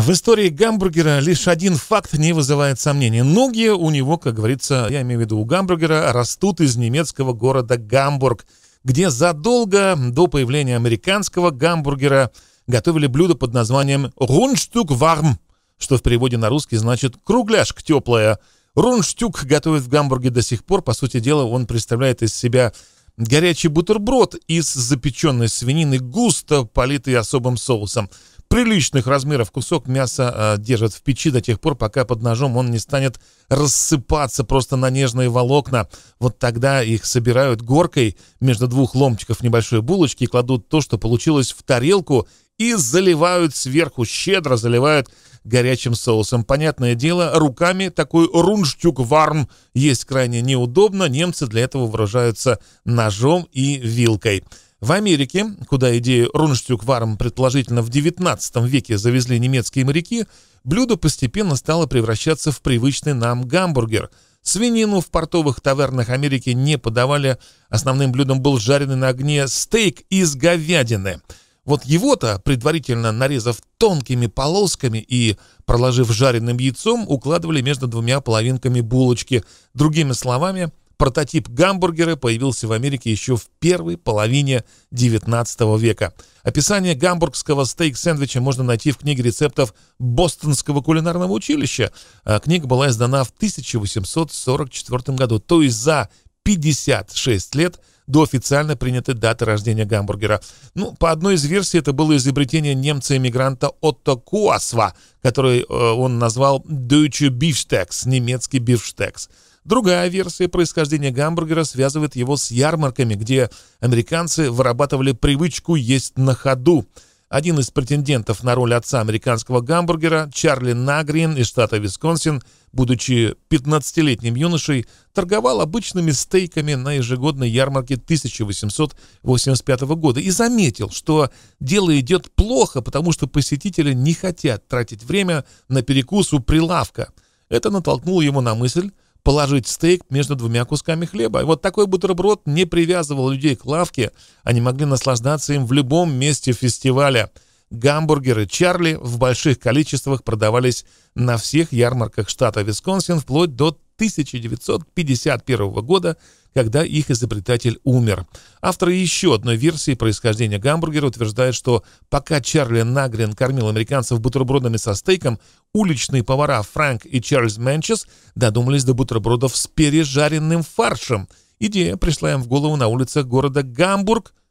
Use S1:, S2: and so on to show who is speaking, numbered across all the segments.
S1: В истории гамбургера лишь один факт не вызывает сомнений. Ноги у него, как говорится, я имею в виду у гамбургера, растут из немецкого города Гамбург, где задолго до появления американского гамбургера готовили блюдо под названием «Рунштюк варм», что в переводе на русский значит «кругляшка теплая». Рунштюк готовят в Гамбурге до сих пор. По сути дела, он представляет из себя горячий бутерброд из запеченной свинины, густо политый особым соусом приличных размеров кусок мяса э, держат в печи до тех пор, пока под ножом он не станет рассыпаться просто на нежные волокна. Вот тогда их собирают горкой между двух ломтиков небольшой булочки и кладут то, что получилось в тарелку, и заливают сверху, щедро заливают горячим соусом. Понятное дело, руками такой рунштюк варм есть крайне неудобно. Немцы для этого выражаются ножом и вилкой. В Америке, куда идею Рунштюк-Варм предположительно в XIX веке завезли немецкие моряки, блюдо постепенно стало превращаться в привычный нам гамбургер. Свинину в портовых тавернах Америки не подавали, основным блюдом был жареный на огне стейк из говядины. Вот его-то, предварительно нарезав тонкими полосками и проложив жареным яйцом, укладывали между двумя половинками булочки. Другими словами – Прототип гамбургера появился в Америке еще в первой половине XIX века. Описание гамбургского стейк-сэндвича можно найти в книге рецептов Бостонского кулинарного училища. А, книга была издана в 1844 году, то есть за 56 лет до официально принятой даты рождения гамбургера. Ну, по одной из версий, это было изобретение немца-эмигранта Отто Куасва, который э, он назвал «Deutsche Beefsteaks» — немецкий бифштекс. Другая версия происхождения гамбургера связывает его с ярмарками, где американцы вырабатывали привычку есть на ходу. Один из претендентов на роль отца американского гамбургера, Чарли Нагрин из штата Висконсин, будучи 15-летним юношей, торговал обычными стейками на ежегодной ярмарке 1885 года и заметил, что дело идет плохо, потому что посетители не хотят тратить время на перекус у прилавка. Это натолкнуло его на мысль, положить стейк между двумя кусками хлеба. И вот такой бутерброд не привязывал людей к лавке, они могли наслаждаться им в любом месте фестиваля. Гамбургеры «Чарли» в больших количествах продавались на всех ярмарках штата Висконсин вплоть до 1951 года, когда их изобретатель умер. Авторы еще одной версии происхождения гамбургера утверждают, что пока Чарли Нагрин кормил американцев бутербродами со стейком, уличные повара Фрэнк и Чарльз Мэнчес додумались до бутербродов с пережаренным фаршем. Идея пришла им в голову на улицах города Гамбург –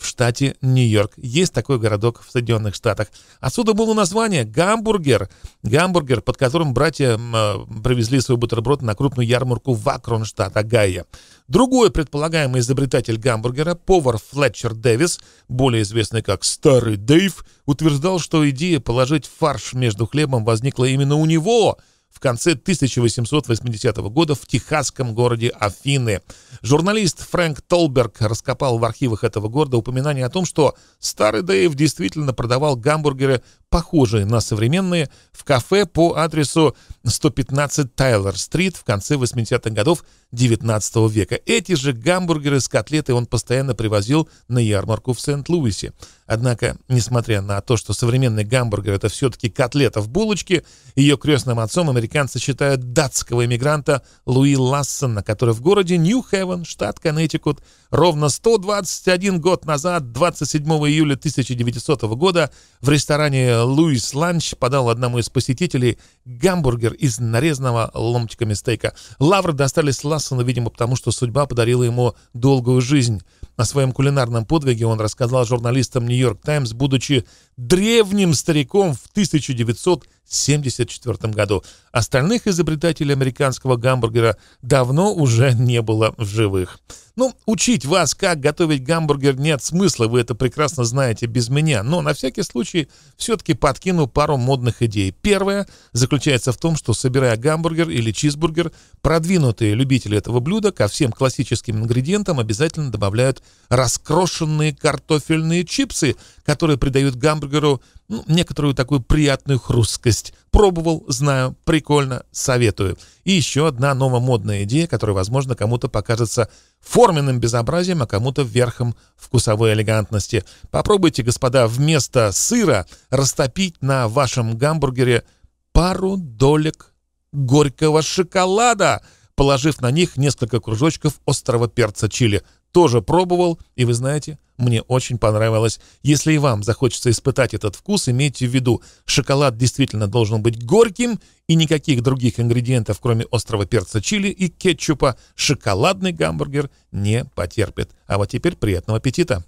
S1: в штате Нью-Йорк. Есть такой городок в Соединенных Штатах. Отсюда было название «Гамбургер». Гамбургер, под которым братья э, привезли свой бутерброд на крупную ярмарку в Акрон, штат Огайо. Другой предполагаемый изобретатель гамбургера, повар Флетчер Дэвис, более известный как «Старый Дэйв», утверждал, что идея положить фарш между хлебом возникла именно у него – в конце 1880 года в техасском городе Афины. Журналист Фрэнк Толберг раскопал в архивах этого города упоминание о том, что старый Дэйв действительно продавал гамбургеры похожие на современные, в кафе по адресу 115 Тайлер-стрит в конце 80-х годов XIX века. Эти же гамбургеры с котлетой он постоянно привозил на ярмарку в Сент-Луисе. Однако, несмотря на то, что современный гамбургер — это все-таки котлета в булочке, ее крестным отцом американцы считают датского иммигранта Луи Лассена, который в городе Нью-Хевен, штат Коннектикут, ровно 121 год назад, 27 июля 1900 года, в ресторане Луис Ланч подал одному из посетителей гамбургер из нарезанного ломтиками стейка. Лавр достались Лассену, видимо, потому что судьба подарила ему долгую жизнь. О своем кулинарном подвиге он рассказал журналистам «Нью-Йорк Таймс», будучи древним стариком в 1900 1974 году. Остальных изобретателей американского гамбургера давно уже не было в живых. Ну, учить вас, как готовить гамбургер, нет смысла, вы это прекрасно знаете без меня, но на всякий случай все-таки подкину пару модных идей. Первое заключается в том, что собирая гамбургер или чизбургер, продвинутые любители этого блюда ко всем классическим ингредиентам обязательно добавляют раскрошенные картофельные чипсы, которые придают гамбургеру ну, некоторую такую приятную хрусткость. Пробовал, знаю, прикольно, советую. И еще одна новомодная идея, которая, возможно, кому-то покажется форменным безобразием, а кому-то верхом вкусовой элегантности. Попробуйте, господа, вместо сыра растопить на вашем гамбургере пару долек горького шоколада, положив на них несколько кружочков острого перца чили тоже пробовал, и вы знаете, мне очень понравилось. Если и вам захочется испытать этот вкус, имейте в виду, шоколад действительно должен быть горьким, и никаких других ингредиентов, кроме острого перца чили и кетчупа, шоколадный гамбургер не потерпит. А вот теперь приятного аппетита!